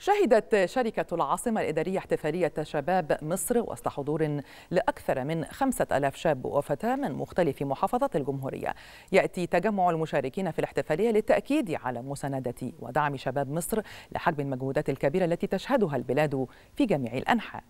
شهدت شركة العاصمة الإدارية احتفالية شباب مصر وسط حضور لأكثر من 5000 شاب وفتاة من مختلف محافظات الجمهورية يأتي تجمع المشاركين في الاحتفالية للتأكيد على مساندة ودعم شباب مصر لحجم المجهودات الكبيرة التي تشهدها البلاد في جميع الأنحاء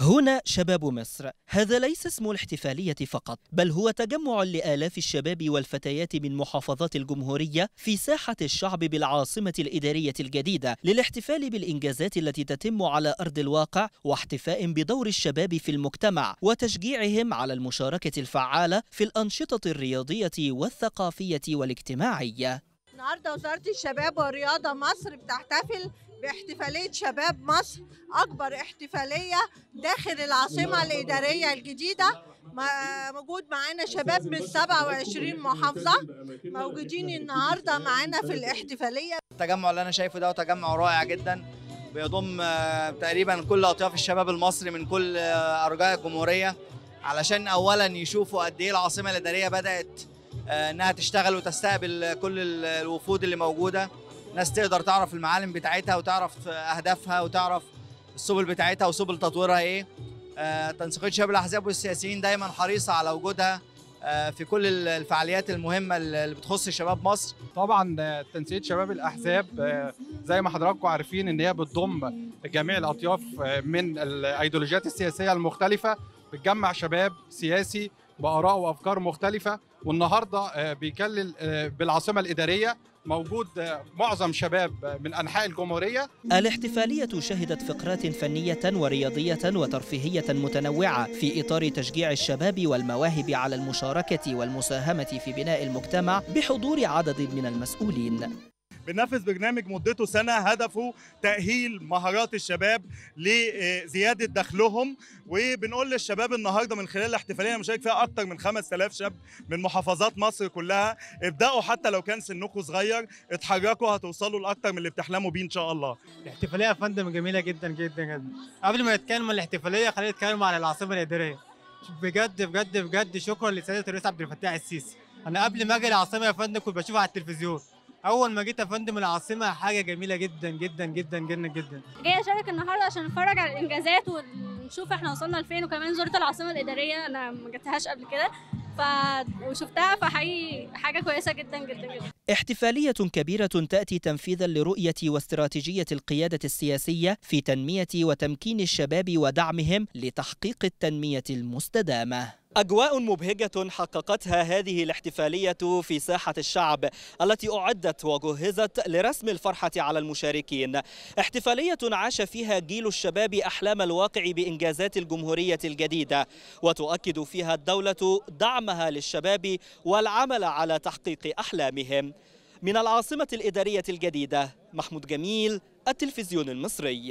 هنا شباب مصر هذا ليس اسم الاحتفالية فقط بل هو تجمع لآلاف الشباب والفتيات من محافظات الجمهورية في ساحة الشعب بالعاصمة الإدارية الجديدة للاحتفال بالإنجازات التي تتم على أرض الواقع واحتفاء بدور الشباب في المجتمع وتشجيعهم على المشاركة الفعالة في الأنشطة الرياضية والثقافية والاجتماعية النهارده وزاره الشباب والرياضه مصر بتحتفل باحتفالية شباب مصر أكبر احتفالية داخل العاصمة الإدارية الجديدة موجود معانا شباب من 27 محافظة موجودين النهاردة معانا في الاحتفالية التجمع اللي أنا شايفه ده تجمع رائع جدا بيضم آه، تقريبا كل أطياف الشباب المصري من كل آه، أرجاء الجمهورية علشان أولا يشوفوا قد إيه العاصمة الإدارية بدأت آه، إنها تشتغل وتستقبل كل الوفود اللي موجودة ناس تقدر تعرف المعالم بتاعتها وتعرف اهدافها وتعرف السبل بتاعتها وسبل تطويرها ايه آه، تنسيقيه شباب الاحزاب والسياسيين دايما حريصه على وجودها آه، في كل الفعاليات المهمه اللي بتخص شباب مصر طبعا آه، تنسيقيه شباب الاحزاب زي ما حضراتكم عارفين ان هي بتضم جميع الاطياف من الايديولوجيات السياسيه المختلفه بتجمع شباب سياسي باراء وافكار مختلفه والنهارده آه، بيكلل آه، بالعاصمه الاداريه موجود آه، معظم شباب من أنحاء الجمهورية الاحتفالية شهدت فقرات فنية ورياضية وترفيهية متنوعة في إطار تشجيع الشباب والمواهب على المشاركة والمساهمة في بناء المجتمع بحضور عدد من المسؤولين بننفذ برنامج مدته سنه هدفه تاهيل مهارات الشباب لزياده دخلهم وبنقول للشباب النهارده من خلال الاحتفاليه مشارك فيها اكثر من 5000 شاب من محافظات مصر كلها ابداوا حتى لو كان سنكم صغير اتحركوا هتوصلوا لاكثر من اللي بتحلموا بيه ان شاء الله الاحتفاليه يا فندم جميله جدا جدا جدا قبل ما نتكلم عن الاحتفاليه خلينا نتكلم عن العاصمه الاداريه بجد بجد بجد شكرا لسياده الرئيس عبد الفتاح السيسي انا قبل ما اجي العاصمه يا فندم كنت بشوفها على التلفزيون اول ما جيت يا فندم العاصمه حاجه جميله جدا جدا جدا جدا جدا جايه اشارك النهارده عشان اتفرج على الانجازات ونشوف احنا وصلنا لفين وكمان زرت العاصمه الاداريه انا ما جتهاش قبل كده ف... وشفتها فحقيقي حاجه كويسه جدا جدا جدا احتفالية كبيرة تأتي تنفيذا لرؤية واستراتيجية القيادة السياسية في تنمية وتمكين الشباب ودعمهم لتحقيق التنمية المستدامة أجواء مبهجة حققتها هذه الاحتفالية في ساحة الشعب التي أعدت وجهزت لرسم الفرحة على المشاركين احتفالية عاش فيها جيل الشباب أحلام الواقع بإنجازات الجمهورية الجديدة وتؤكد فيها الدولة دعمها للشباب والعمل على تحقيق أحلامهم من العاصمة الإدارية الجديدة محمود جميل التلفزيون المصري